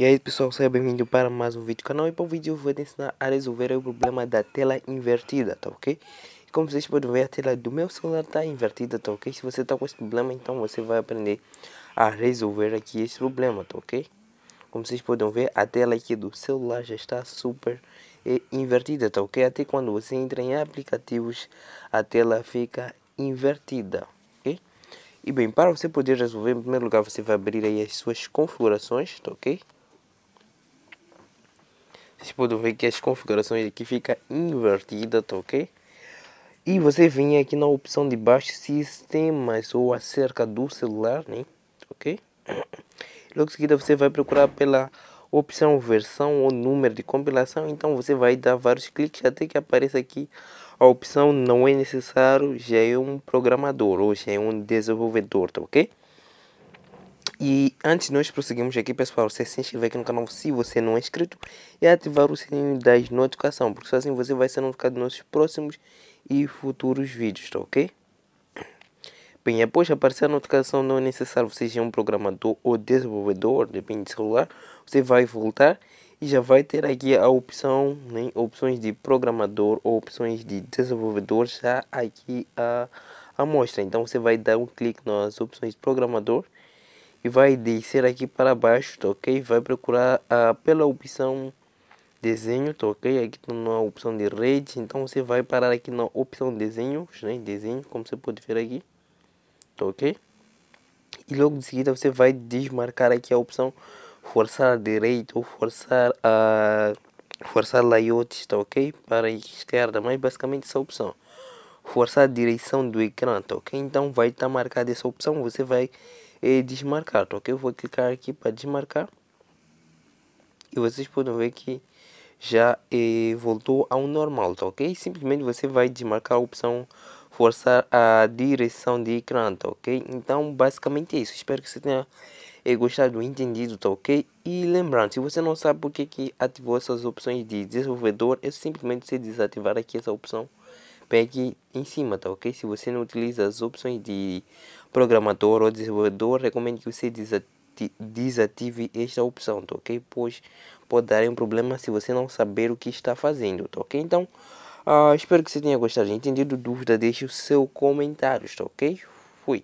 E aí pessoal, seja bem-vindo para mais um vídeo do canal e para o vídeo eu vou te ensinar a resolver o problema da tela invertida, tá ok? como vocês podem ver, a tela do meu celular está invertida, tá ok? Se você está com esse problema, então você vai aprender a resolver aqui esse problema, tá ok? Como vocês podem ver, a tela aqui do celular já está super eh, invertida, tá ok? Até quando você entra em aplicativos, a tela fica invertida, ok? E bem, para você poder resolver, em primeiro lugar, você vai abrir aí as suas configurações, tá ok? Vocês podem ver que as configurações aqui fica invertida, tá ok? E você vem aqui na opção de baixo sistemas ou acerca do celular, né? Tá ok? Logo em seguida você vai procurar pela opção versão ou número de compilação. Então você vai dar vários cliques até que apareça aqui a opção não é necessário, já é um programador ou já é um desenvolvedor, tá ok? E antes nós prosseguimos aqui, pessoal, você se inscrever assim aqui no canal se você não é inscrito e é ativar o sininho das notificações, porque só assim você vai ser notificado dos nossos próximos e futuros vídeos, tá ok? Bem, após aparecer a notificação, não é necessário você já é um programador ou desenvolvedor, depende do celular, você vai voltar e já vai ter aqui a opção, né, opções de programador ou opções de desenvolvedor já aqui a, a mostra. Então você vai dar um clique nas opções de programador vai descer aqui para baixo, tá ok? Vai procurar a, ah, pela opção desenho, tá ok? Aqui na opção de redes, então você vai parar aqui na opção desenhos, né? Desenho, como você pode ver aqui, tá ok? E logo de seguida você vai desmarcar aqui a opção forçar direito ou forçar a ah, forçar layout, tá ok? Para a esquerda, mas basicamente essa opção forçar a direção do ecrã, tá ok? Então vai estar tá marcada essa opção, você vai e desmarcar, ok? Então, eu vou clicar aqui para desmarcar e vocês podem ver que já eh, voltou ao normal, tá ok? Simplesmente você vai desmarcar a opção forçar a direção de ecrã, tá ok? Então, basicamente é isso. Espero que você tenha eh, gostado, entendido, tá ok? E lembrando, se você não sabe porque que ativou essas opções de desenvolvedor, é simplesmente você desativar aqui essa opção pegue em cima, tá ok? Se você não utiliza as opções de programador ou desenvolvedor, recomendo que você desati desative esta opção, tá ok? Pois pode dar um problema se você não saber o que está fazendo, tá ok? Então, uh, espero que você tenha gostado. Entendido? Dúvida, deixe o seu comentário, tá ok?